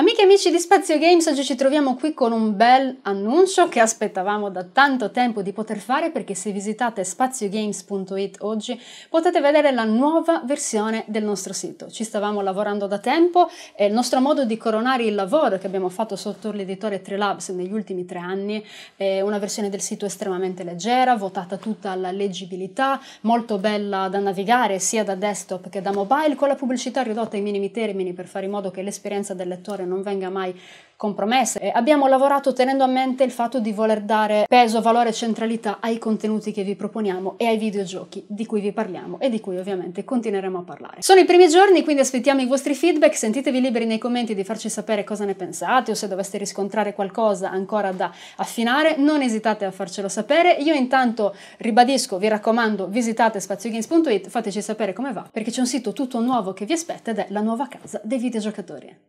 Amiche e amici di Spazio Games, oggi ci troviamo qui con un bel annuncio che aspettavamo da tanto tempo di poter fare perché se visitate spaziogames.it oggi potete vedere la nuova versione del nostro sito. Ci stavamo lavorando da tempo e il nostro modo di coronare il lavoro che abbiamo fatto sotto l'editore Trilabs negli ultimi tre anni è una versione del sito estremamente leggera, votata tutta alla leggibilità, molto bella da navigare sia da desktop che da mobile, con la pubblicità ridotta ai minimi termini per fare in modo che l'esperienza del lettore non venga mai compromessa. E abbiamo lavorato tenendo a mente il fatto di voler dare peso, valore e centralità ai contenuti che vi proponiamo e ai videogiochi di cui vi parliamo e di cui ovviamente continueremo a parlare. Sono i primi giorni, quindi aspettiamo i vostri feedback, sentitevi liberi nei commenti di farci sapere cosa ne pensate o se doveste riscontrare qualcosa ancora da affinare, non esitate a farcelo sapere. Io intanto ribadisco, vi raccomando, visitate spaziogames.it, fateci sapere come va, perché c'è un sito tutto nuovo che vi aspetta ed è la nuova casa dei videogiocatori.